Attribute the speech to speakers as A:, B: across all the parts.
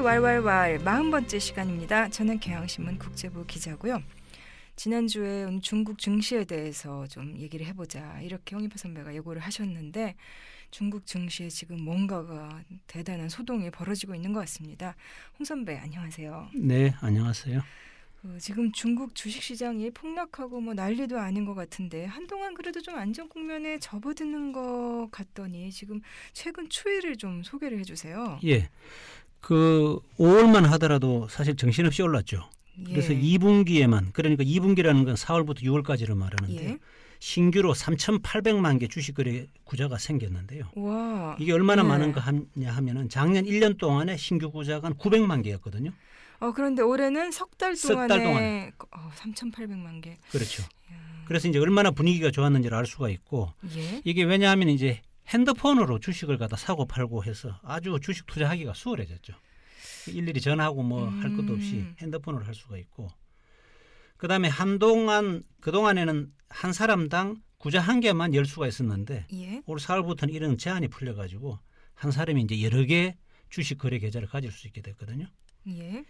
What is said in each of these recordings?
A: 왈왈왈 마흔 번째 시간입니다. 저는 경향신문 국제부 기자고요. 지난주에 음, 중국 증시에 대해서 좀 얘기를 해보자 이렇게 홍익표 선배가 예고를 하셨는데 중국 증시에 지금 뭔가가 대단한 소동이 벌어지고 있는 것 같습니다. 홍 선배 안녕하세요. 네 안녕하세요. 그 지금 중국 주식시장이 폭락하고 뭐 난리도 아닌 것 같은데 한동안 그래도 좀 안전 국면에 접어드는 것 같더니 지금 최근 추이를 좀 소개를 해주세요.
B: 예. 그 5월만 하더라도 사실 정신없이 올랐죠. 그래서 예. 2분기에만 그러니까 2분기라는 건 4월부터 6월까지를 말하는데 예. 신규로 3,800만 개 주식거래 구자가 생겼는데요.
A: 와. 이게
B: 얼마나 네. 많은가 하냐 하면은 작년 1년 동안에 신규 구자가 한 900만 개였거든요.
A: 어 그런데 올해는 석 달 동안에, 동안에. 어, 3,800만 개. 그렇죠.
B: 야. 그래서 이제 얼마나 분위기가 좋았는지를 알 수가 있고 예. 이게 왜냐하면 이제 핸드폰으로 주식을 갖다 사고 팔고 해서 아주 주식 투자하기가 수월해졌죠. 일일이 전화하고 뭐할 음. 것도 없이 음. 핸드폰으로 할 수가 있고 그다음에 한동안 그동안에는 한 사람당 구자 한 개만 열 수가 있었는데 예? 올 4월부터는 이런 제한이 풀려 가지고 한 사람이 이제 여러 개 주식 거래 계좌를 가질 수 있게 됐거든요. 예?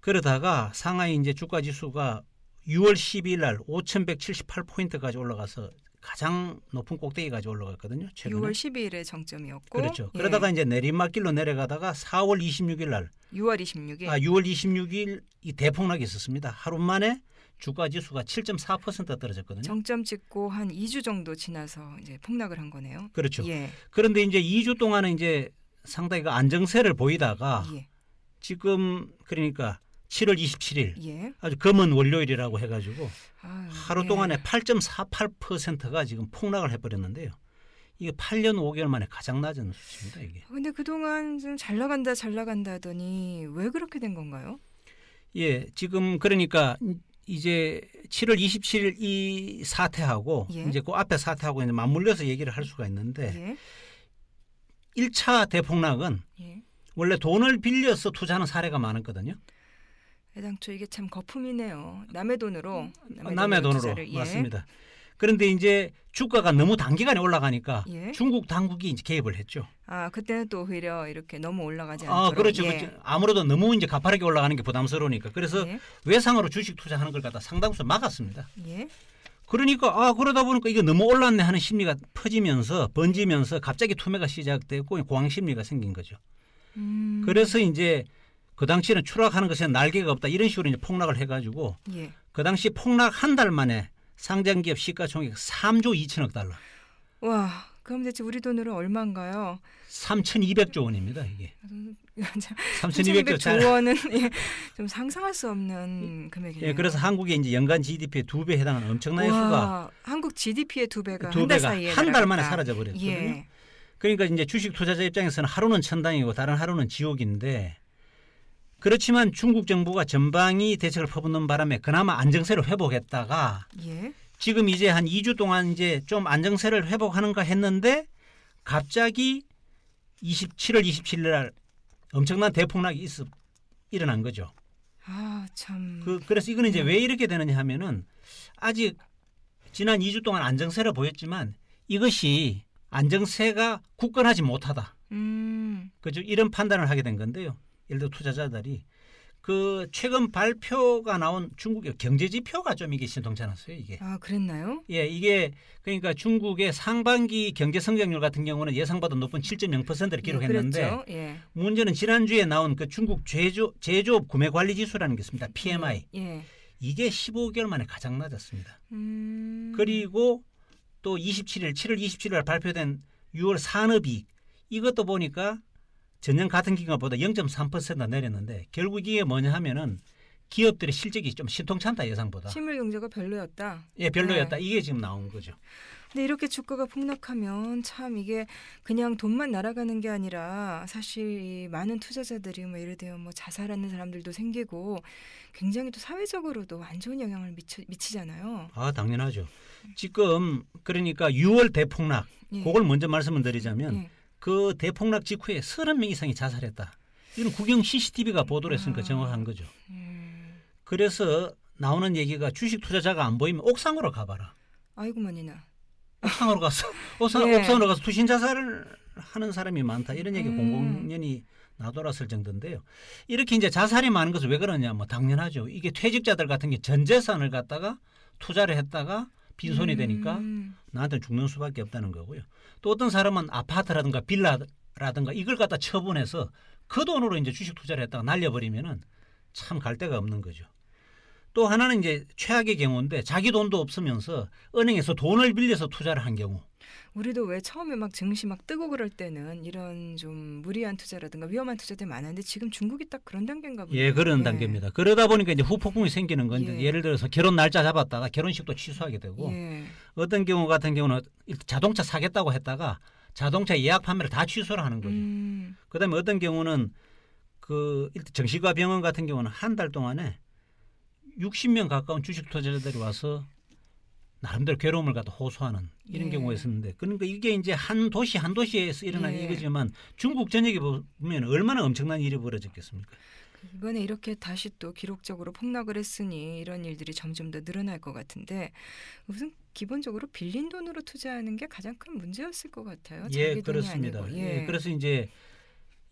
B: 그러다가 상하이 이제 주가 지수가 6월 12일 날 5,178포인트까지 올라가서 가장 높은 꼭대기까지 올라갔거든요. 최근에. 6월
A: 12일에 정점이었고 그렇죠. 예. 그러다가
B: 이제 내리막길로 내려가다가 4월 26일 날
A: 6월 26일 아 6월
B: 26일 이 대폭락이 있었습니다. 하루 만에 주가 지수가 7.4% 떨어졌거든요.
A: 정점 찍고 한 2주 정도 지나서 이제 폭락을 한 거네요. 그렇죠.
B: 예. 그런데 이제 2주 동안은 이제 상당히 그 안정세를 보이다가 예. 지금 그러니까 7월 27일 예. 아주 검은 월요일이라고 해가지고 아유, 하루 예. 동안에 8.48%가 지금 폭락을 해버렸는데요. 이게 8년 5개월 만에 가장 낮은 수치입니다. 이게.
A: 아, 근데 그동안 좀잘 나간다 잘 나간다 하더니 왜 그렇게 된 건가요?
B: 예, 지금 그러니까 이제 7월 27일 이 사태하고 예. 이제 그 앞에 사태하고 이제 맞물려서 얘기를 할 수가 있는데 예. 1차 대폭락은 예. 원래 돈을 빌려서 투자하는 사례가 많았거든요.
A: 애당초 이게 참 거품이네요. 남의 돈으로 음. 남의, 아, 남의 돈으로, 예. 맞습니다.
B: 그런데 이제 주가가 너무 단기간에 올라가니까 예. 중국 당국이 이제 개입을 했죠.
A: 아 그때는 또 오히려 이렇게 너무 올라가지 아, 않도록. 아 그렇죠. 예. 그렇죠.
B: 아무래도 너무 이제 가파르게 올라가는 게 부담스러우니까 그래서 예. 외상으로 주식 투자하는 걸 갖다 상당수 막았습니다. 예. 그러니까 아 그러다 보니까 이거 너무 올랐네 하는 심리가 퍼지면서 번지면서 갑자기 투매가 시작되고 공황 심리가 생긴 거죠. 음. 그래서 이제 그 당시에는 추락하는 것에 날개가 없다 이런 식으로 이제 폭락을 해가지고 예. 그 당시 폭락 한 달 만에 상장기업 시가총액 3조 2천억 달러.
A: 와, 그럼 대체 우리 돈으로 얼마인가요?
B: 3,200조 원입니다 이게.
A: 3,200조 원은 예, 좀 상상할 수 없는 금액이에요. 예, 그래서
B: 한국의 이제 연간 GDP의 두 배에 해당하는 엄청난 와, 수가.
A: 한국 GDP의 두 배가 두 배가 한 달 만에 사라져 버렸거든요. 예.
B: 그러니까 이제 주식 투자자 입장에서는 하루는 천당이고 다른 하루는 지옥인데 그렇지만 중국 정부가 전방위 대책을 퍼붓는 바람에 그나마 안정세를 회복했다가 예. 지금 이제 한 2주 동안 이제 좀 안정세를 회복하는가 했는데 갑자기 27월 27일 날 엄청난 대폭락이 있, 일어난 거죠.
A: 아, 참. 그, 그래서 이거는 이제 네. 왜
B: 이렇게 되느냐 하면은 아직 지난 2주 동안 안정세를 보였지만 이것이 안정세가 굳건하지 못하다.
A: 음.
B: 그죠? 이런 판단을 하게 된 건데요. 예를 들어 투자자들이 그 최근 발표가 나온 중국의 경제 지표가 좀 이게 신동않았어요 이게.
A: 아 그랬나요?
B: 예, 이게 그러니까 중국의 상반기 경제 성장률 같은 경우는 예상보다 높은 7.0%를 기록했는데 네, 예. 문제는 지난 주에 나온 그 중국 제조 제조업 구매 관리 지수라는 게 있습니다 PMI. 예. 이게 15개월 만에 가장 낮았습니다. 음... 그리고 또 27일 7월 27일 발표된 6월 산업이익 이것도 보니까 전년 같은 기간보다 0.3% 내렸는데 결국 이게 뭐냐 하면은 기업들의 실적이 좀 신통찮다 예상보다. 실물
A: 경제가 별로였다. 예, 별로였다.
B: 네. 이게 지금 나온
A: 거죠. 근데 이렇게 주가가 폭락하면 참 이게 그냥 돈만 날아가는 게 아니라 사실 많은 투자자들이 뭐 예를 들면뭐 자살하는 사람들도 생기고 굉장히 또 사회적으로도 안 좋은 영향을 미치, 미치잖아요.
B: 아, 당연하죠. 지금 그러니까 6월 대폭락. 예. 그걸 먼저 말씀을 드리자면 예. 그 대폭락 직후에 30명 이상이 자살했다. 이런 국영 CCTV가 보도를 했으니까 아. 정확한 거죠. 예. 그래서 나오는 얘기가 주식 투자자가 안 보이면 옥상으로 가봐라.
A: 아이고 머니나.
B: 옥상으로 가서 옥상, 예. 옥상으로 가서 투신 자살을 하는 사람이 많다 이런 얘기 음. 공공연히 나돌았을 정도인데요. 이렇게 이제 자살이 많은 것은 왜 그러냐? 뭐 당연하죠. 이게 퇴직자들 같은 게 전 재산을 갖다가 투자를 했다가 빈손이 음. 되니까 나한테는 죽는 수밖에 없다는 거고요. 또 어떤 사람은 아파트라든가 빌라라든가 이걸 갖다 처분해서 그 돈으로 이제 주식 투자를 했다가 날려버리면은 참 갈 데가 없는 거죠. 또 하나는 이제 최악의 경우인데 자기 돈도 없으면서 은행에서 돈을 빌려서 투자를 한 경우
A: 우리도 왜 처음에 막 증시 막 뜨고 그럴 때는 이런 좀 무리한 투자라든가 위험한 투자들 많았는데 지금 중국이 딱 그런 단계인가 보네요. 예, 그런
B: 예. 단계입니다. 그러다 보니까 이제 후폭풍이 생기는 건데 예. 를 들어서 결혼 날짜 잡았다가 결혼식도 취소하게 되고 예. 어떤 경우 같은 경우는 자동차 사겠다고 했다가 자동차 예약 판매를 다 취소를 하는 거죠. 음. 그다음에 어떤 경우는 그 정신과 병원 같은 경우는 한 달 동안에 60명 가까운 주식 투자자들이 와서 나름대로 괴로움을 갖다 호소하는 이런 예. 경우가 있었는데 그러니까 이게 이제 한 도시 한 도시에서 일어난 예. 이거지만 중국 전역에 보면 얼마나 엄청난 일이 벌어졌겠습니까?
A: 이번에 이렇게 다시 또 기록적으로 폭락을 했으니 이런 일들이 점점 더 늘어날 것 같은데 무슨 기본적으로 빌린 돈으로 투자하는 게 가장 큰 문제였을 것 같아요. 예, 그렇습니다. 예. 예. 그래서
B: 이제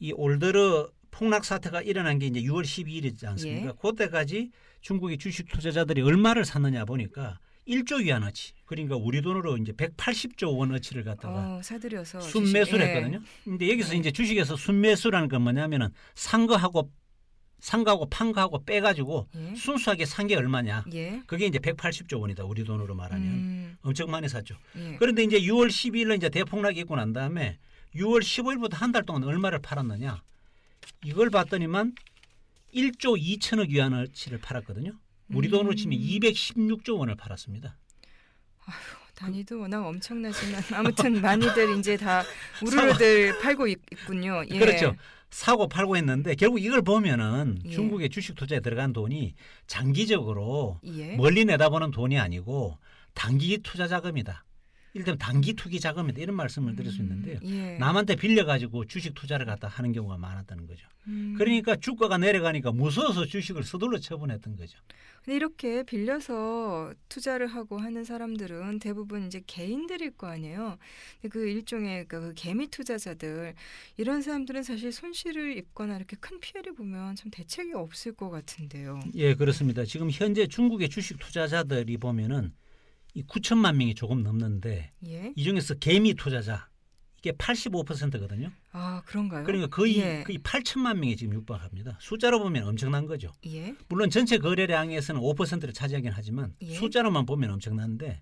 B: 이 올드르 폭락 사태가 일어난 게 이제 6월 12일이지 않습니까? 예. 그때까지 중국의 주식 투자자들이 얼마를 샀느냐 보니까 1조 위안어치 그러니까 우리 돈으로 이제 180조 원어치를 갖다가
A: 어, 사들여서 순매수를 예. 했거든요.
B: 근데 여기서 네. 이제 주식에서 순매수라는 건 뭐냐면은 산 거하고 상가하고 판가하고 빼가지고 예? 순수하게 산 게 얼마냐. 예? 그게 이제 180조 원이다. 우리 돈으로 말하면 음. 엄청 많이 샀죠. 예. 그런데 이제 6월 12일에 이제 대폭락이 있고 난 다음에 6월 15일부터 한 달 동안 얼마를 팔았느냐. 이걸 봤더니만 1조 2천억 위안어치를 팔았거든요. 우리 돈으로 치면 216조 음. 원을 팔았습니다.
A: 아휴. 단위도 워낙 엄청나지만 아무튼 많이들 이제 다 우르르들 사고. 팔고 있군요. 예. 그렇죠.
B: 사고 팔고 했는데 결국 이걸 보면은 예. 중국의 주식 투자에 들어간 돈이 장기적으로 예. 멀리 내다보는 돈이 아니고 단기 투자 자금이다. 일단 단기 투기 자금이다 이런 말씀을 드릴 수 음, 있는데요. 예. 남한테 빌려가지고 주식 투자를 갖다 하는 경우가 많았다는 거죠. 음. 그러니까 주가가 내려가니까 무서워서 주식을 서둘러 처분했던 거죠.
A: 근데 이렇게 빌려서 투자를 하고 하는 사람들은 대부분 이제 개인들일 거 아니에요. 그 일종의 그러니까 그 개미 투자자들 이런 사람들은 사실 손실을 입거나 이렇게 큰 피해를 보면 참 대책이 없을 것 같은데요.
B: 예, 그렇습니다. 지금 현재 중국의 주식 투자자들이 보면은 이 9천만 명이 조금 넘는데 예? 이 중에서 개미 투자자 이게 85%거든요.
A: 아 그런가요? 그러니까 거의 예. 거의
B: 8천만 명이 지금 육박합니다. 숫자로 보면 엄청난 거죠. 예? 물론 전체 거래량에서는 5%를 차지하긴 하지만 예. 숫자로만 보면 엄청난데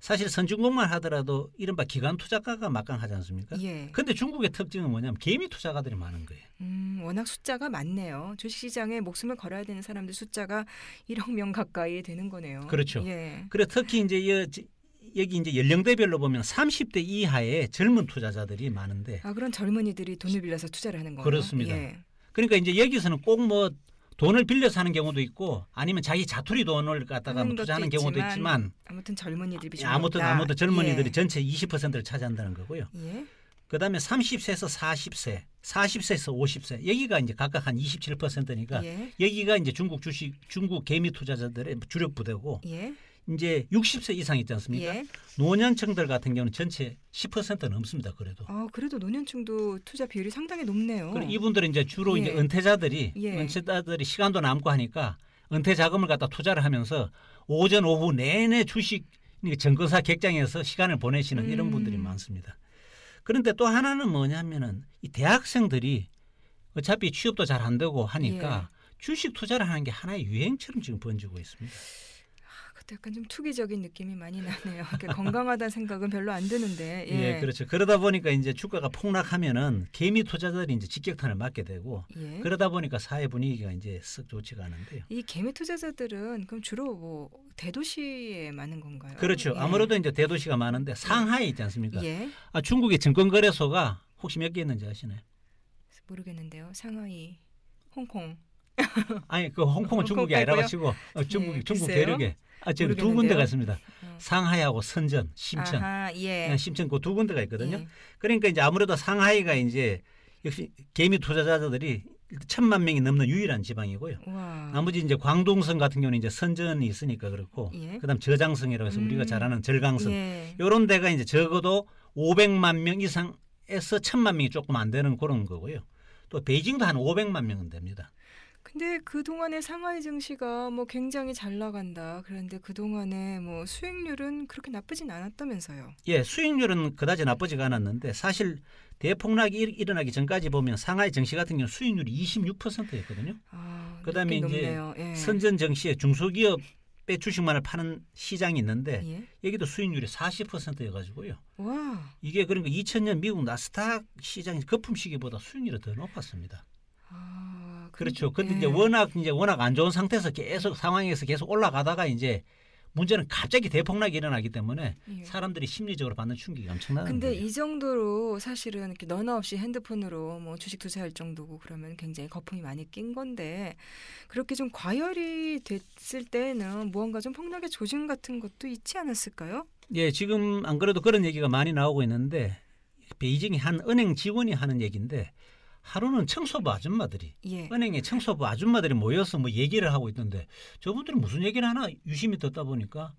B: 사실 선진국만 하더라도 이른바 기관 투자가가 막강하지 않습니까? 예. 근데 중국의 특징은 뭐냐면 개미 투자가들이 많은 거예요.
A: 음, 워낙 숫자가 많네요. 주식시장에 목숨을 걸어야 되는 사람들 숫자가 1억 명 가까이 되는 거네요. 그렇죠. 예.
B: 그래 특히 이제 이 여기 이제 연령대별로 보면 30대 이하의 젊은 투자자들이 많은데.
A: 아 그런 젊은이들이 돈을 빌려서 투자를 하는 거예요. 그렇습니다. 예.
B: 그러니까 이제 여기서는 꼭뭐 돈을 빌려서 하는 경우도 있고 아니면 자기 자투리 돈을 갖다가 뭐 음, 투자하는 경우도 있지만,
A: 아무튼 젊은이들이 좀 예, 아무튼 아무튼 젊은이들이 예.
B: 전체 20%를 차지한다는 거고요. 예. 그다음에 30세에서 40세, 40세에서 50세 여기가 이제 각각 한 27%니까 예. 여기가 이제 중국 주식 중국 개미 투자자들의 주력 부대고 예. 이제 60세 이상 있지 않습니까? 예. 노년층들 같은 경우는 전체 10% 넘습니다. 그래도.
A: 아, 그래도 노년층도 투자 비율이 상당히 높네요.
B: 이분들은 이제 주로 예. 이제 은퇴자들이 예. 은퇴자들이 시간도 남고 하니까 은퇴 자금을 갖다 투자를 하면서 오전 오후 내내 주식 증권사 객장에서 시간을 보내시는 음. 이런 분들이 많습니다. 그런데 또 하나는 뭐냐면은 이 대학생들이 어차피 취업도 잘 안 되고 하니까 예. 주식 투자를 하는 게 하나의 유행처럼 지금 번지고 있습니다.
A: 약간 좀 투기적인 느낌이 많이 나네요. 건강하다는 생각은 별로 안 드는데. 예. 예.
B: 그렇죠. 그러다 보니까 이제 주가가 폭락하면은 개미 투자자들이 이제 직격탄을 맞게 되고 예. 그러다 보니까 사회 분위기가 이제 썩 좋지가 않은데요.
A: 이 개미 투자자들은 그럼 주로 뭐 대도시에 많은 건가요? 그렇죠. 예. 아무래도
B: 이제 대도시가 많은데 상하이 있지 않습니까? 예. 아, 중국의 증권거래소가 혹시 몇 개 있는지 아시나요?
A: 모르겠는데요. 상하이, 홍콩.
B: 아니 그 홍콩은 홍콩 중국이 아니라고 치고 어, 예, 중국 네, 중국 대륙에 아, 지금 두 군데 갔습니다. 음. 상하이하고 선전, 심천. 아하, 예. 네, 심천 그 두 군데가 있거든요. 예. 그러니까 이제 아무래도 상하이가 이제 역시 개미 투자자들이 천만 명이 넘는 유일한 지방이고요. 와. 나머지 이제 광동성 같은 경우는 이제 선전이 있으니까 그렇고 예. 그다음 저장성이라고 해서 음. 우리가 잘 아는 음. 절강성 예. 이런 데가 이제 적어도 500만 명 이상에서 천만 명이 조금 안 되는 그런 거고요. 또 베이징도 한 500만 명은 됩니다.
A: 근데 그동안의 상하이 증시가 뭐 굉장히 잘 나간다. 그런데 그동안에 뭐 수익률은 그렇게 나쁘진 않았다면서요.
B: 예, 수익률은 그다지 나쁘지가 않았는데 사실 대폭락이 일어나기 전까지 보면 상하이 증시 같은 경우 는 수익률이 26%였거든요. 아, 그다음에 이제 예. 선전 증시에 중소기업 빼 주식만을 파는 시장이 있는데 예? 여기도 수익률이 40%여 가지고요. 와. 이게 그러니까 2000년 미국 나스닥 시장이 거품 시기보다 수익률이 더 높았습니다. 아. 그렇죠. 음, 근데 네. 이제 예. 워낙 이제 워낙 안 좋은 상태에서 계속 상황에서 계속 올라가다가 이제 문제는 갑자기 대폭락이 일어나기 때문에 예. 사람들이 심리적으로 받는 충격이 엄청나요. 근데 거예요.
A: 이 정도로 사실은 이렇게 너나 없이 핸드폰으로 뭐 주식 투자할 정도고 그러면 굉장히 거품이 많이 낀 건데 그렇게 좀 과열이 됐을 때는 무언가 좀 폭락의 조짐 같은 것도 있지 않았을까요?
B: 예, 지금 안 그래도 그런 얘기가 많이 나오고 있는데 베이징의 한 은행 직원이 하는 얘기인데 하루는 청소부 아줌마들이 예. 은행에 청소부 아줌마들이 모여서 뭐 얘기를 하고 있던데 저분들이 무슨 얘기를 하나 유심히 듣다 보니까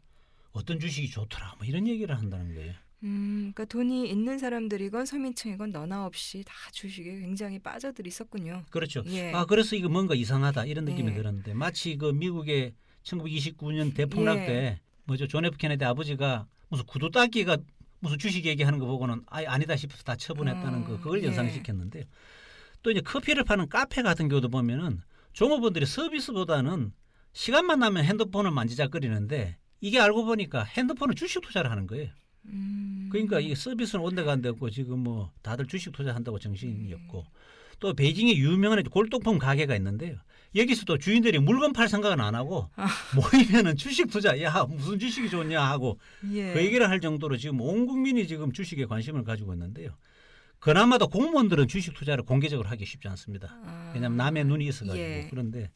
B: 어떤 주식이 좋더라 뭐 이런 얘기를 한다는 거예요.
A: 음, 그러니까 돈이 있는 사람들이건 서민층이건 너나 없이 다 주식에 굉장히 빠져들 있었군요. 그렇죠. 예. 아 그래서
B: 이거 뭔가 이상하다 이런 느낌이 예. 들었는데 마치 그 미국의 1929년 예. 대폭락 예. 때 뭐죠 존 F 케네디 아버지가 무슨 구두 닦기가 무슨 주식 얘기하는 거 보고는 아 아니다 싶어서 다 처분했다는 어, 거 음, 그걸 예. 연상시켰는데요. 또 이제 커피를 파는 카페 같은 경우도 보면은 종업원들이 서비스보다는 시간만 나면 핸드폰을 만지작거리는데 이게 알고 보니까 핸드폰을 주식 투자를 하는 거예요.
A: 음.
B: 그러니까 이 서비스는 온데간데 없고 지금 뭐 다들 주식 투자한다고 정신이 없고 음. 또 베이징에 유명한 골동품 가게가 있는데요. 여기서도 주인들이 물건 팔 생각은 안 하고 아. 모이면은 주식 투자 야 무슨 주식이 좋냐 하고 예. 그 얘기를 할 정도로 지금 온 국민이 지금 주식에 관심을 가지고 있는데요. 그나마도 공무원들은 주식 투자를 공개적으로 하기 쉽지 않습니다. 아. 왜냐하면 남의 눈이 있어가지고 예. 그런데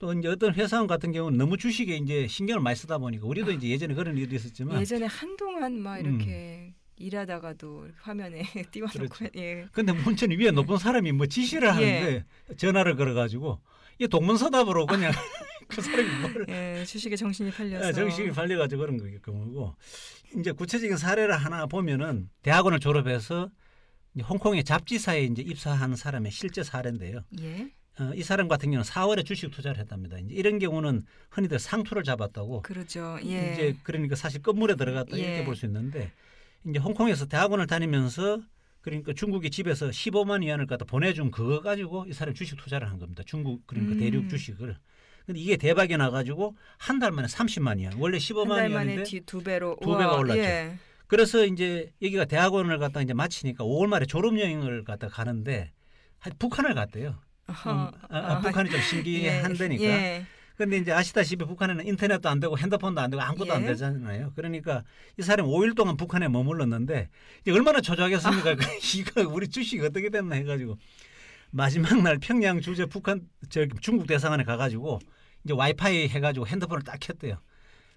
B: 또 이제 어떤 회사원 같은 경우는 너무 주식에 이제 신경을 많이 쓰다 보니까 우리도 아. 이제 예전에 그런 일도 있었지만 예전에
A: 한동안 막 음. 이렇게 음. 일하다가도 화면에 띄워놓고 그렇죠. 예.
B: 근데 문천 위에 높은 사람이 뭐 지시를 예. 하는데 예. 전화를 걸어가지고 이 동문서답으로 그냥 아.
A: 그 사람이 뭘 예, 주식에 정신이 팔려서 아, 정신이
B: 팔려가지고 그런 거겠고 이제 구체적인 사례를 하나 보면은 대학원을 졸업해서 홍콩의 잡지사에 이제 입사한 사람의 실제 사례인데요. 예. 어, 이 사람 같은 경우는 4월에 주식 투자를 했답니다. 이제 이런 경우는 흔히들 상투를 잡았다고. 그렇죠. 예. 이제 그러니까 사실 건물에 들어갔다 예. 이렇게 볼 수 있는데 이제 홍콩에서 대학원을 다니면서 그러니까 중국이 집에서 15만 위안을 갖다 보내준 그거 가지고 이 사람 주식 투자를 한 겁니다. 중국 그러니까 음. 대륙 주식을. 근데 이게 대박이 나가지고 한 달 만에 30만 위안. 원래 15만 위안인데
A: 두 배로 두 배가 올랐죠. 예.
B: 그래서 이제 여기가 대학원을 갔다 이제 마치니까 5월 말에 졸업 여행을 갔다 가는데 북한을 갔대요.
A: 아 음, 아, 아하. 북한이 좀 신기한데니까. 예, 예.
B: 근데 이제 아시다시피 북한에는 인터넷도 안 되고 핸드폰도 안 되고 아무것도 예. 안 되잖아요. 그러니까 이 사람이 5일 동안 북한에 머물렀는데 이게 얼마나 초조하했습니까 아. 이거 우리 주식 이 어떻게 됐나 해가지고 마지막 날 평양 주재 북한 저 중국 대사관에 가가지고 이제 와이파이 해가지고 핸드폰을 딱 켰대요.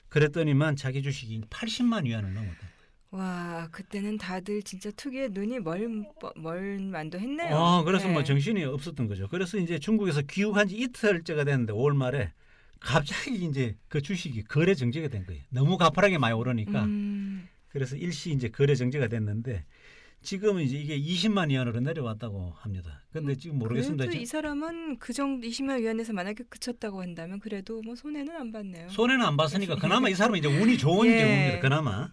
B: 그랬더니만 자기 주식이 80만 위안을 넘었다.
A: 와 그때는 다들 진짜 특유의 눈이 멀, 멀 만도 했네요. 아 그래서 뭐 네. 뭐
B: 정신이 없었던 거죠. 그래서 이제 중국에서 귀국한 지 이틀째가 됐는데 5월 말에 갑자기 이제 그 주식이 거래 정지가 된 거예요. 너무 가파르게 많이 오르니까 음. 그래서 일시 이제 거래 정지가 됐는데 지금은 이제 이게 20만 위안으로 내려왔다고 합니다. 근데 어, 지금 모르겠습니다. 그래도 이
A: 사람은 그 정도 20만 위안에서 만약에 그쳤다고 한다면 그래도 뭐 손해는 안 봤네요. 손해는 안 봤으니까 그렇죠. 그나마 이 사람은 이제 운이 좋은 예. 경우입니다. 그나마.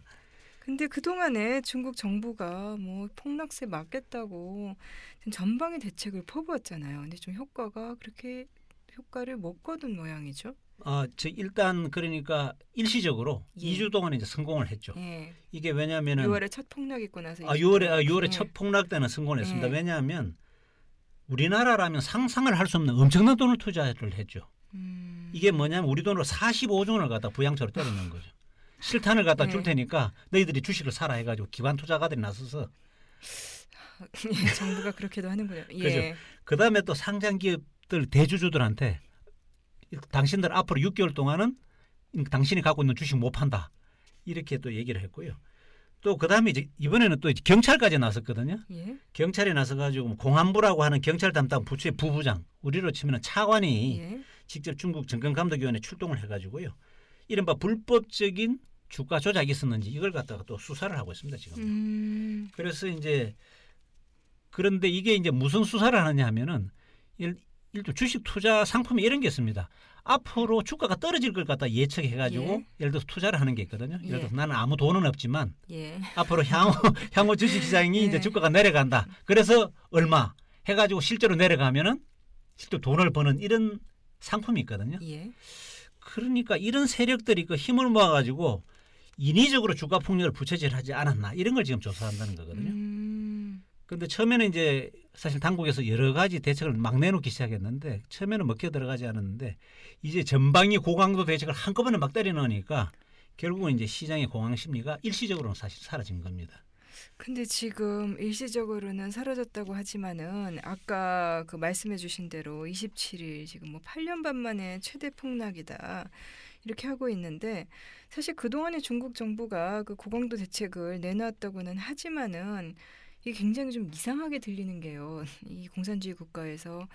A: 근데 그동안에 중국 정부가 뭐 폭락세 막겠다고 전방위 대책을 퍼부었잖아요. 근데 좀 효과가 그렇게 효과를 못 거둔 모양이죠.
B: 아, 저 일단 그러니까 일시적으로 예. 2주 동안 이제 성공을 했죠. 예. 이게 왜냐면은 6월에
A: 첫 폭락 있고 나서 아, 6월에 아, 6월에 예. 첫
B: 폭락 때는 성공을 했습니다. 예. 왜냐하면 우리나라라면 상상을 할 수 없는 엄청난 돈을 투자를 했죠. 음. 이게 뭐냐면 우리 돈으로 45조 원을 갖다 부양처로때려는 거죠. 실탄을 갖다 줄 네. 테니까 너희들이 주식을 사라 해가지고 기반 투자가들이 나서서
A: 예, 정부가 그렇게도 하는군요. 예. 그죠.
B: 그다음에 또 상장 기업들 대주주들한테 당신들 앞으로 6개월 동안은 당신이 갖고 있는 주식 못 판다 이렇게 또 얘기를 했고요. 또 그다음에 이제 이번에는 또 이제 경찰까지 나섰거든요. 예. 경찰이 나서가지고 공안부라고 하는 경찰 담당 부처의 부부장 우리로 치면 차관이 예. 직접 중국 정권감독위원회 출동을 해가지고요. 이른바 불법적인 주가 조작이 있었는지 이걸 갖다가 또 수사를 하고 있습니다 지금. 음. 그래서 이제 그런데 이게 이제 무슨 수사를 하느냐 하면은 일, 일종 주식 투자 상품이 이런 게 있습니다. 앞으로 주가가 떨어질 걸 갖다 예측해가지고 예. 를 들어서 투자를 하는 게 있거든요. 예. 를 들어서 나는 아무 돈은 없지만 예. 앞으로 향후 향후 주식시장이 예. 이제 주가가 내려간다. 그래서 얼마 해가지고 실제로 내려가면은 실제 돈을 버는 이런 상품이 있거든요. 예. 그러니까 이런 세력들이 그 힘을 모아가지고 인위적으로 주가 폭력을 부채질하지 않았나 이런 걸 지금 조사한다는 거거든요. 그런데 음. 처음에는 이제 사실 당국에서 여러 가지 대책을 막 내놓기 시작했는데 처음에는 먹혀 들어가지 않았는데 이제 전방위 고강도 대책을 한꺼번에 막 때려 넣으니까 결국은 이제 시장의 공황 심리가 일시적으로는 사실 사라진 겁니다.
A: 근데 지금 일시적으로는 사라졌다고 하지만은 아까 그 말씀해 주신 대로 27일 지금 뭐 8년 반 만에 최대 폭락이다. 이렇게 하고 있는데 사실 그동안에 중국 정부가 그 고강도 대책을 내놨다고는 하지만은 이게 굉장히 좀 이상하게 들리는 게요. 이 공산주의 국가에서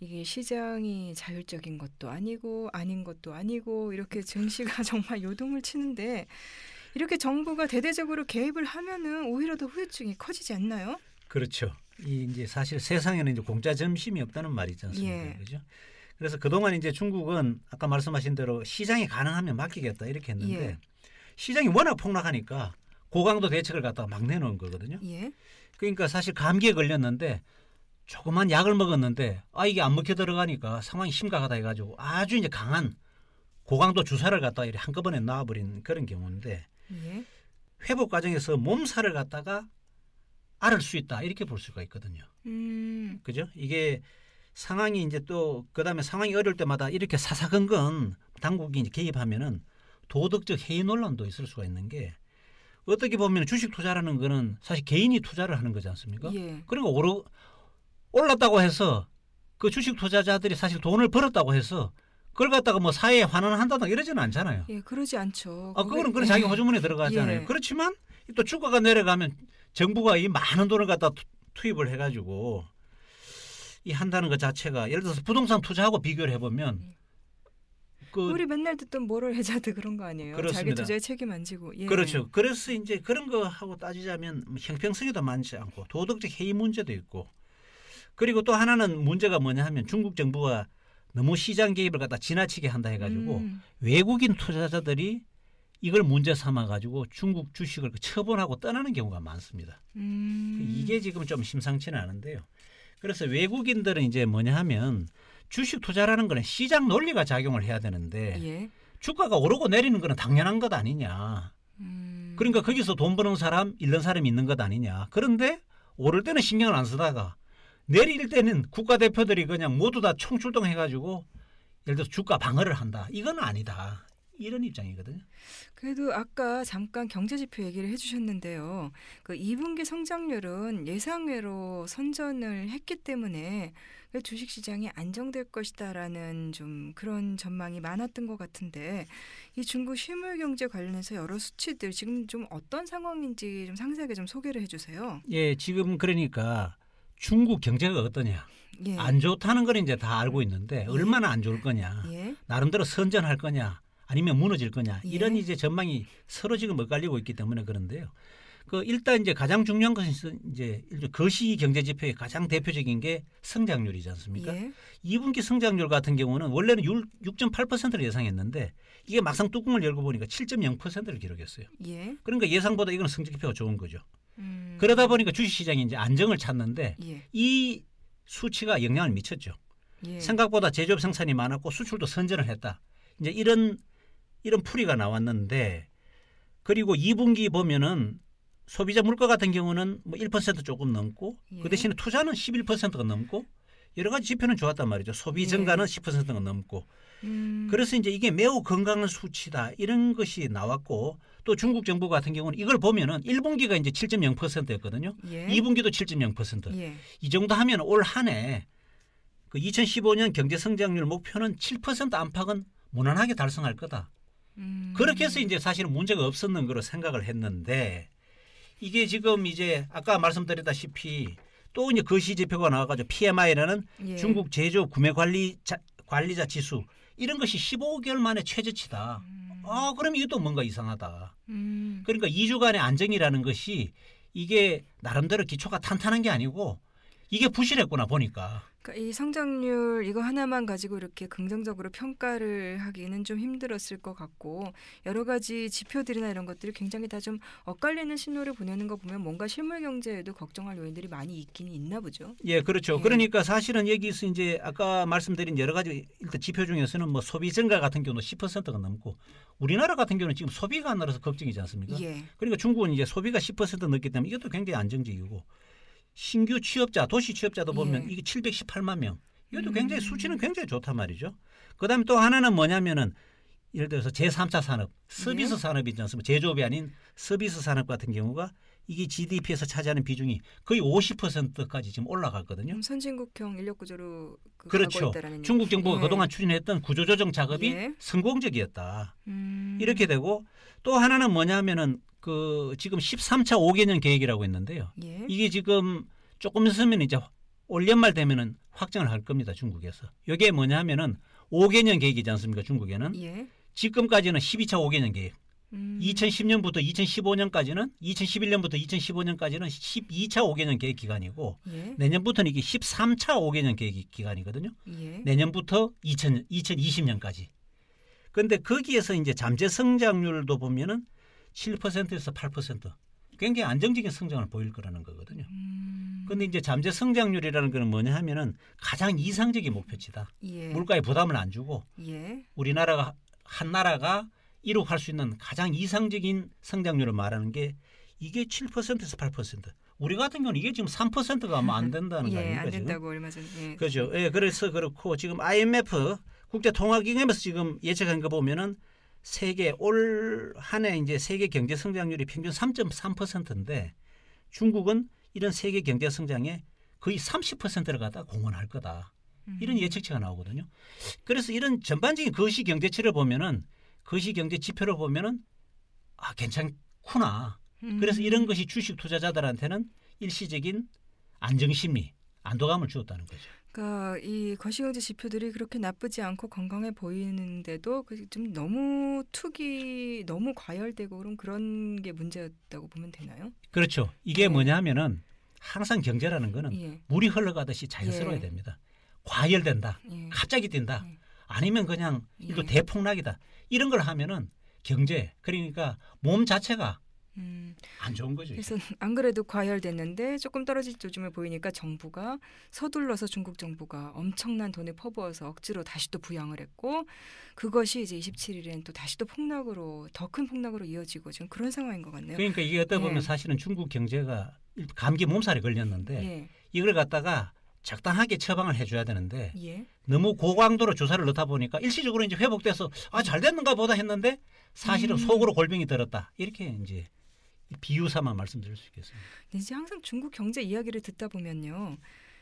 A: 이게 시장이 자율적인 것도 아니고 아닌 것도 아니고 이렇게 증시가 정말 요동을 치는데 이렇게 정부가 대대적으로 개입을 하면은 오히려 더 후유증이 커지지 않나요?
B: 그렇죠. 이 이제 사실 세상에는 이제 공짜 점심이 없다는 말이 있지 않습니까? 예. 그죠? 그래서 그동안 이제 중국은 아까 말씀하신 대로 시장이 가능하면 맡기겠다 이렇게 했는데 예. 시장이 워낙 폭락하니까 고강도 대책을 갖다가 막 내놓은 거거든요. 예. 그러니까 사실 감기에 걸렸는데 조그만 약을 먹었는데 아 이게 안 먹혀 들어가니까 상황이 심각하다 해가지고 아주 이제 강한 고강도 주사를 갖다가 이렇게 한꺼번에 놔버린 그런 경우인데 예. 회복 과정에서 몸살을 갖다가 앓을 수 있다 이렇게 볼 수가 있거든요. 음. 그죠? 이게 상황이 이제 또 그다음에 상황이 어려울 때마다 이렇게 사사건건 당국이 이제 개입하면은 도덕적 해이 논란도 있을 수가 있는 게 어떻게 보면 주식 투자라는 거는 사실 개인이 투자를 하는 거지 않습니까? 예. 그리고 오르 올랐다고 해서 그 주식 투자자들이 사실 돈을 벌었다고 해서 그걸 갖다가 뭐 사회에 환원한다든 이러지는 않잖아요.
A: 예, 그러지 않죠. 아, 그거는 그런 예. 자기 호주문에 들어가잖아요. 예. 그렇지만
B: 또 주가가 내려가면 정부가 이 많은 돈을 갖다 투입을 해가지고 이 한다는 것 자체가 예를 들어서 부동산 투자하고 비교를 해보면 네.
A: 그 우리 맨날 듣던 뭐를 해자드 그런 거 아니에요? 그렇습니다. 자기 투자에 책임 안 지고. 예. 그렇죠.
B: 그래서 이제 그런 거 하고 따지자면 뭐 형평성에도 많지 않고 도덕적 해이 문제도 있고 그리고 또 하나는 문제가 뭐냐 하면 중국 정부가 너무 시장 개입을 갖다 지나치게 한다 해가지고 음. 외국인 투자자들이 이걸 문제 삼아 가지고 중국 주식을 그 처분하고 떠나는 경우가 많습니다. 음. 이게 지금 좀 심상치는 않은데요. 그래서 외국인들은 이제 뭐냐 하면 주식 투자라는 거는 시장 논리가 작용을 해야 되는데 예. 주가가 오르고 내리는 거는 당연한 것 아니냐. 음. 그러니까 거기서 돈 버는 사람, 잃는 사람이 있는 것 아니냐. 그런데 오를 때는 신경을 안 쓰다가 내릴 때는 국가대표들이 그냥 모두 다 총출동해가지고 예를 들어서 주가 방어를 한다. 이건
A: 아니다. 이런 입장이거든요. 그래도 아까 잠깐 경제지표 얘기를 해주셨는데요. 그 2분기 성장률은 예상외로 선전을 했기 때문에 그 주식시장이 안정될 것이다라는 좀 그런 전망이 많았던 것 같은데 이 중국 실물경제 관련해서 여러 수치들 지금 좀 어떤 상황인지 좀 상세하게 좀 소개를 해주세요.
B: 예, 지금 그러니까 중국 경제가 어떠냐. 예. 안 좋다는 걸 이제 다 알고 있는데 예. 얼마나 안 좋을 거냐. 예. 나름대로 선전할 거냐. 아니면 무너질 거냐 예. 이런 이제 전망이 서로 지금 엇갈리고 있기 때문에 그런데요. 그 일단 이제 가장 중요한 것은 이제 거시 경제 지표의 가장 대표적인 게 성장률이지 않습니까? 예. 2분기 성장률 같은 경우는 원래는 6.8%를 예상했는데 이게 막상 뚜껑을 열고 보니까 7.0%를 기록했어요. 예. 그러니까 예상보다 이건 성적 지표가 좋은 거죠. 음. 그러다 보니까 주식 시장이 이제 안정을 찾는데 예. 이 수치가 영향을 미쳤죠. 예. 생각보다 제조업 생산이 많았고 수출도 선전을 했다. 이제 이런 이런 풀이가 나왔는데 그리고 2분기 보면은 소비자 물가 같은 경우는 뭐 1% 조금 넘고 예. 그 대신에 투자는 11%가 넘고 여러 가지 지표는 좋았단 말이죠. 소비 예. 증가는 예. 10%가 넘고 음. 그래서 이제 이게 매우 건강한 수치다 이런 것이 나왔고 또 중국 정부 같은 경우는 이걸 보면은 1분기가 이제 7.0%였거든요. 예. 2분기도 7.0%. 예. 이 정도 하면 올 한해 그 2015년 경제 성장률 목표는 7% 안팎은 무난하게 달성할 거다. 음. 그렇게 해서 이제 사실은 문제가 없었는 거로 생각을 했는데 이게 지금 이제 아까 말씀드렸다시피 또 이제 거시 지표가 나와가지고 PMI라는 예. 중국 제조 구매 관리 자, 관리자 지수 이런 것이 15개월 만에 최저치다. 음. 아 그럼 이것도 뭔가 이상하다. 음. 그러니까 2주간의 안정이라는 것이 이게 나름대로 기초가 탄탄한 게 아니고 이게 부실했구나 보니까.
A: 그러니까 이 성장률 이거 하나만 가지고 이렇게 긍정적으로 평가를 하기는 좀 힘들었을 것 같고 여러 가지 지표들이나 이런 것들이 굉장히 다 좀 엇갈리는 신호를 보내는 거 보면 뭔가 실물 경제에도 걱정할 요인들이 많이 있긴 있나 보죠.
B: 예, 그렇죠. 예. 그러니까 사실은 여기서 이제 아까 말씀드린 여러 가지 일단 지표 중에서는 뭐 소비 증가 같은 경우는 10%가 넘고 우리나라 같은 경우는 지금 소비가 안 늘어서 걱정이지 않습니까? 예. 그러니까 중국은 이제 소비가 10% 넘기 때문에 이것도 굉장히 안정적이고 신규 취업자, 도시 취업자도 보면 예. 이게 718만 명. 이것도 음. 굉장히 수치는 굉장히 좋단 말이죠. 그다음에 또 하나는 뭐냐면은 예를 들어서 제3차 산업, 서비스 예. 산업이 있지 않습니까? 제조업이 아닌 서비스 산업 같은 경우가 이게 GDP에서 차지하는 비중이 거의 50%까지 지금 올라갔거든요.
A: 음, 선진국형 인력 구조로 그 그렇죠. 중국 정부가 예. 그동안
B: 추진했던 구조조정 작업이 예. 성공적이었다. 음. 이렇게 되고 또 하나는 뭐냐면은 그 지금 13차 5개년 계획이라고 했는데요. 예. 이게 지금 조금 있으면 이제 올 연말 되면은 확정을 할 겁니다. 중국에서. 이게 뭐냐면은 5개년 계획이지 않습니까? 중국에는. 예. 지금까지는 12차 5개년 계획. 음. 2010년부터 2015년까지는 2011년부터 2015년까지는 12차 5개년 계획 기간이고 예. 내년부터는 이게 13차 5개년 계획 기간이거든요. 예. 내년부터 2000, 2020년까지. 근데 거기에서 이제 잠재 성장률도 보면은 7%에서 8% 굉장히 안정적인 성장을 보일 거라는 거거든요. 그런데 음. 이제 잠재 성장률이라는 거는 뭐냐 하면은 가장 이상적인 목표치다.
A: 예. 물가에 부담을 안 주고 예.
B: 우리나라가 한 나라가 이룩할 수 있는 가장 이상적인 성장률을 말하는 게 이게 7%에서 8%. 우리 같은 경우는 이게 지금 3%가 아마 안 된다는 예, 거 아닙니까? 안 된다고 지금?
A: 얼마 전에. 예.
B: 그렇죠. 예, 그래서 그렇고 지금 IMF 국제통화기금에서 지금 예측한 거 보면은 세계 올한해 이제 세계 경제 성장률이 평균 3.3%인데 중국은 이런 세계 경제 성장에 거의 30%를 갖다 공헌할 거다. 이런 음. 예측치가 나오거든요. 그래서 이런 전반적인 거시 경제치를 보면은 거시 경제 지표를 보면은 아 괜찮구나. 그래서 이런 음. 것이 주식 투자자들한테는 일시적인 안정 심리, 안도감을 주었다는
A: 거죠. 그러니까 이 거시경제 지표들이 그렇게 나쁘지 않고 건강해 보이는데도 그 좀 너무 투기 너무 과열되고 그럼 그런 게 문제였다고 보면 되나요?
B: 그렇죠. 이게 네. 뭐냐면은 항상 경제라는 거는 예. 물이 흘러가듯이 자연스러워야 예. 됩니다. 과열된다. 예. 갑자기 뛴다. 예. 아니면 그냥 이거 예. 대폭락이다. 이런 걸 하면은 경제 그러니까 몸 자체가 음, 안 좋은 거죠. 그래서
A: 안 그래도 과열됐는데 조금 떨어질 조짐을 보이니까 정부가 서둘러서 중국 정부가 엄청난 돈을 퍼부어서 억지로 다시 또 부양을 했고 그것이 이제 2 7일에는또 다시 또 폭락으로 더 큰 폭락으로 이어지고 지금 그런 상황인 것 같네요. 그러니까 이게 어떻게 보면 예. 사실은
B: 중국 경제가
A: 감기 몸살에
B: 걸렸는데 예. 이걸 갖다가 적당하게 처방을 해줘야 되는데 예. 너무 고강도로 조사를 넣다 보니까 일시적으로 이제 회복돼서 아 잘 됐는가 보다 했는데 사실은 음. 속으로 골병이 들었다 이렇게 이제 비유사만 말씀드릴 수 있겠습니다.
A: 네, 이제 항상 중국 경제 이야기를 듣다 보면요,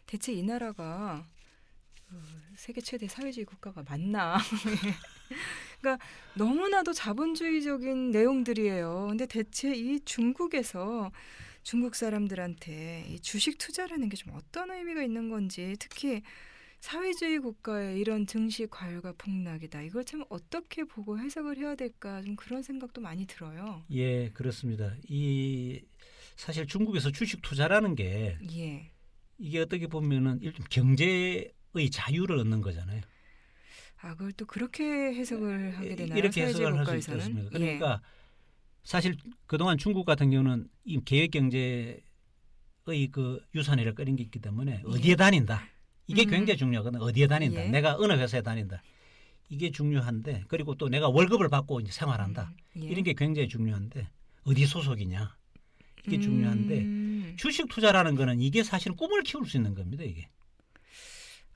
A: 대체 이 나라가 어, 세계 최대 사회주의 국가가 맞나? 그러니까 너무나도 자본주의적인 내용들이에요. 근데 대체 이 중국에서 중국 사람들한테 이 주식 투자라는 게 좀 어떤 의미가 있는 건지 특히 사회주의 국가의 이런 증시 과열과 폭락이다. 이걸 참 어떻게 보고 해석을 해야 될까 좀 그런 생각도 많이 들어요.
B: 예, 그렇습니다. 이 사실 중국에서 주식 투자라는 게 예. 이게 어떻게 보면은 일종 경제의 자유를 얻는 거잖아요.
A: 아, 그걸 또 그렇게 해석을 예, 하게 예, 되나요? 이렇게 해석을 할수 있습니다. 예. 그러니까
B: 예. 사실 그동안 중국 같은 경우는 이 계획 경제의 그 유산이라 끌린 게 있기 때문에 어디에 예. 다닌다. 이게 음. 굉장히 중요하거든. 어디에 다닌다. 예. 내가 어느 회사에 다닌다. 이게 중요한데 그리고 또 내가 월급을 받고 이제 생활한다. 음. 예. 이런 게 굉장히 중요한데 어디 소속이냐. 이게 음. 중요한데 주식 투자라는 거는 이게 사실은 꿈을 키울 수 있는 겁니다. 이게.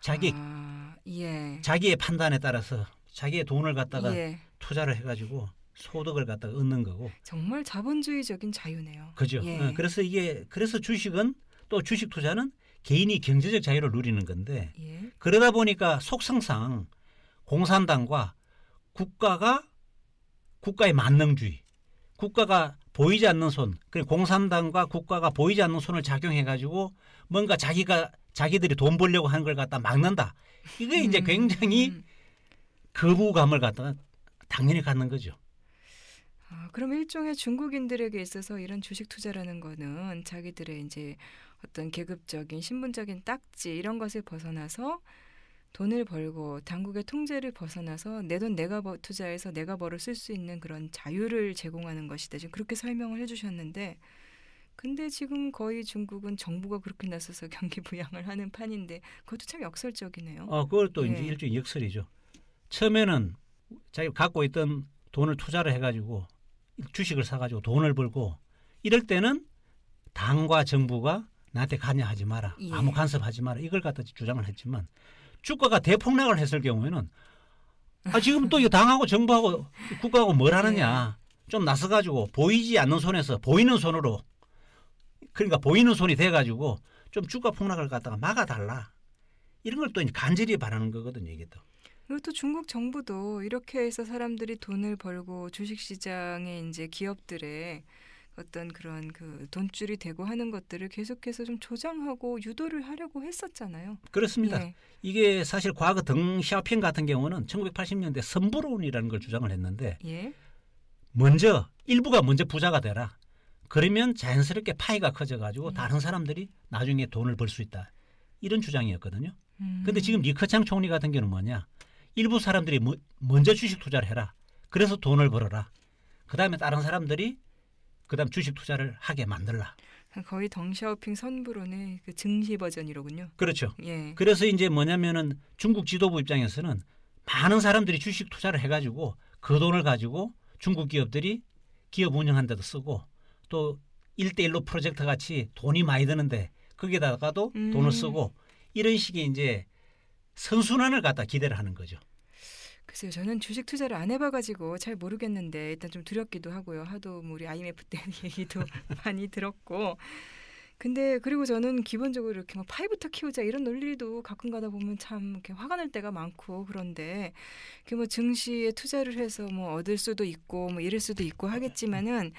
B: 자기 아, 예. 자기의 판단에 따라서 자기의 돈을 갖다가 예. 투자를 해 가지고 소득을 갖다가 얻는 거고.
A: 정말 자본주의적인 자유네요. 그죠. 예. 어,
B: 그래서 이게 그래서 주식은 또 주식 투자는 개인이 경제적 자유를 누리는 건데 예. 그러다 보니까 속성상 공산당과 국가가 국가의 만능주의, 국가가 보이지 않는 손, 그 공산당과 국가가 보이지 않는 손을 작용해 가지고 뭔가 자기가 자기들이 돈 벌려고 하는 걸 갖다 막는다. 이게 음. 이제 굉장히 음. 거부감을 갖다 당연히 갖는 거죠.
A: 아, 그럼 일종의 중국인들에게 있어서 이런 주식 투자라는 거는 자기들의 이제 어떤 계급적인 신분적인 딱지 이런 것을 벗어나서 돈을 벌고 당국의 통제를 벗어나서 내 돈 내가 투자해서 내가 벌어 쓸수 있는 그런 자유를 제공하는 것이다. 지금 그렇게 설명을 해주셨는데 근데 지금 거의 중국은 정부가 그렇게 나서서 경기 부양을 하는 판인데 그것도 참 역설적이네요. 어, 그걸 또 네. 이제 예. 일종의
B: 역설이죠. 처음에는 자기가 갖고 있던 돈을 투자를 해가지고 주식을 사가지고 돈을 벌고 이럴 때는 당과 정부가 나한테 관여하지 마라. 예. 아무 간섭하지 마라. 이걸 갖다 주장을 했지만 주가가 대폭락을 했을 경우에는 아 지금 또 이거 당하고 정부하고 국가하고 뭘 하느냐. 예. 좀 나서 가지고 보이지 않는 손에서 보이는 손으로 그러니까 보이는 손이 돼 가지고 좀 주가 폭락을 갖다가 막아 달라. 이런 걸 또 간절히 바라는 거거든요, 이게 또.
A: 그리고 또 중국 정부도 이렇게 해서 사람들이 돈을 벌고 주식 시장에 이제 기업들의 어떤 그런 그 돈줄이 되고 하는 것들을 계속해서 좀 조장하고 유도를 하려고 했었잖아요.
B: 그렇습니다. 예. 이게 사실 과거 등샤핑 같은 경우는 1980년대 선불론이라는 걸 주장을 했는데 예. 먼저 일부가 먼저 부자가 되라. 그러면 자연스럽게 파이가 커져가지고 예. 다른 사람들이 나중에 돈을 벌 수 있다. 이런 주장이었거든요. 그런데 음. 지금 리커창 총리 같은 경우는 뭐냐. 일부 사람들이 먼저 주식 투자를 해라. 그래서 돈을 벌어라. 그 다음에 다른 사람들이 그다음 주식 투자를 하게 만들라.
A: 거의 덩샤오핑 선부론의 그 증시 버전이로군요. 그렇죠. 예.
B: 그래서 이제 뭐냐면은 중국 지도부 입장에서는 많은 사람들이 주식 투자를 해가지고 그 돈을 가지고 중국 기업들이 기업 운영한 데도 쓰고 또일대일로 프로젝트 같이 돈이 많이 드는데 거기에다가도 음. 돈을 쓰고 이런 식의 이제 선순환을 갖다 기대를 하는 거죠.
A: 글쎄요, 저는 주식 투자를 안 해봐가지고 잘 모르겠는데 일단 좀 두렵기도 하고요. 하도 뭐 우리 IMF 때 얘기도 많이 들었고. 근데 그리고 저는 기본적으로 이렇게 막 뭐 파이부터 키우자 이런 논리도 가끔 가다 보면 참 이렇게 화가 날 때가 많고 그런데 그 뭐 증시에 투자를 해서 뭐 얻을 수도 있고 뭐 잃을 수도 있고 하겠지만은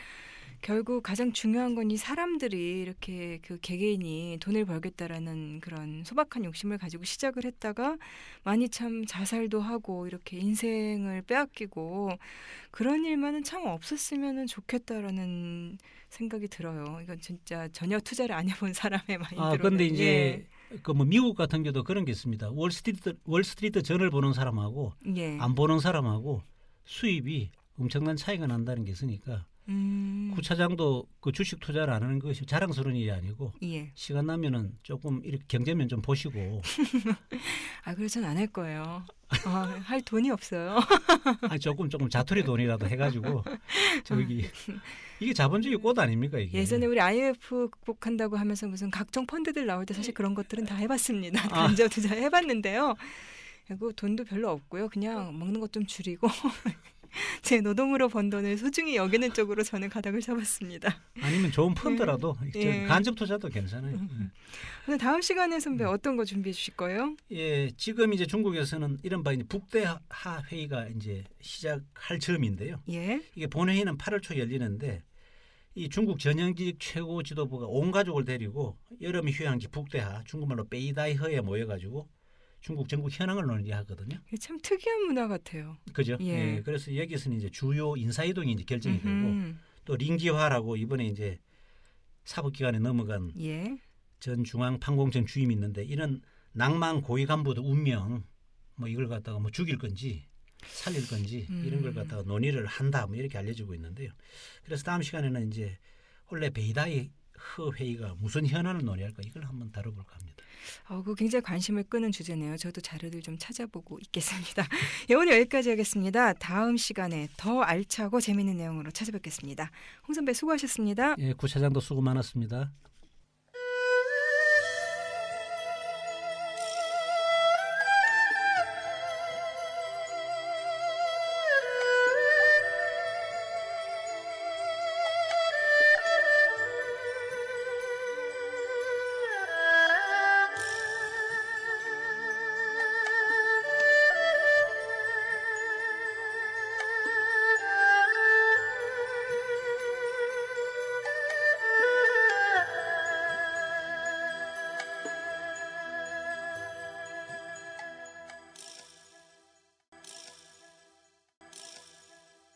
A: 결국 가장 중요한 건 이 사람들이 이렇게 그 개개인이 돈을 벌겠다라는 그런 소박한 욕심을 가지고 시작을 했다가 많이 참 자살도 하고 이렇게 인생을 빼앗기고 그런 일만은 참 없었으면 좋겠다라는 생각이 들어요. 이건 진짜 전혀 투자를 안 해본 사람의 마인드로. 아, 런데 이제
B: 예. 그뭐 미국 같은 경우도 그런 게 있습니다. 월스트리트 월스트리트 전을 보는 사람하고 예. 안 보는 사람하고 수입이 엄청난 차이가 난다는 게 있으니까 음. 구차장도 그 주식 투자를 안 하는 것이 자랑스러운 일이 아니고 예. 시간 나면은 조금 이렇게 경제면 좀 보시고
A: 아 그렇진 않을 거예요. 아, 할 돈이 없어요.
B: 아 조금 조금 자투리 돈이라도 해가지고 저기 이게 자본주의 꽃 아닙니까 이게?
A: 예전에 우리 IMF 극복한다고 하면서 무슨 각종 펀드들 나올 때 사실 그런 것들은 다 해봤습니다. 간접 아. 투자 해봤는데요. 그리고 돈도 별로 없고요. 그냥 먹는 것 좀 줄이고 제 노동으로 번 돈을 소중히 여기는 쪽으로 저는 가닥을 잡았습니다.
B: 아니면 좋은 펀드라도 네. 예. 간접 투자도 괜찮아요. 음.
A: 오늘 다음 시간에 선배 어떤 거 준비해 주실 거예요?
B: 예, 지금 이제 중국에서는 이른바 이제 북대하 회의가 이제 시작할 즈음인데요. 예. 이게 본회의는 8월 초 열리는데 이 중국 전형직 최고 지도부가 온 가족을 데리고 여름 휴양지 북대하 중국말로 베이다이허에 모여가지고 중국 전국 현황을 논의하거든요.
A: 참 특이한 문화 같아요.
B: 그죠? 예. 예. 그래서 여기서는 에 이제 주요 인사 이동이 이제 결정이 음흠. 되고 또 링기화라고 이번에 이제 사법기관에 넘어간 예. 전 중앙판공청 주임이 있는데 이런 낭만 고위 간부도 운명 뭐 이걸 갖다가 뭐 죽일 건지 살릴 건지 음. 이런 걸 음. 갖다가 논의를 한다 뭐 이렇게 알려지고 있는데요. 그래서 다음 시간에는 이제 원래 베이다의 허회의가 무슨 현안을 논의할까 이걸 한번 다뤄볼까 합니다.
A: 어, 그 굉장히 관심을 끄는 주제네요. 저도 자료들 좀 찾아보고 있겠습니다. 예, 오늘 여기까지 하겠습니다. 다음 시간에 더 알차고 재미있는 내용으로 찾아뵙겠습니다. 홍 선배 수고하셨습니다.
B: 예, 구차장도 수고 많았습니다.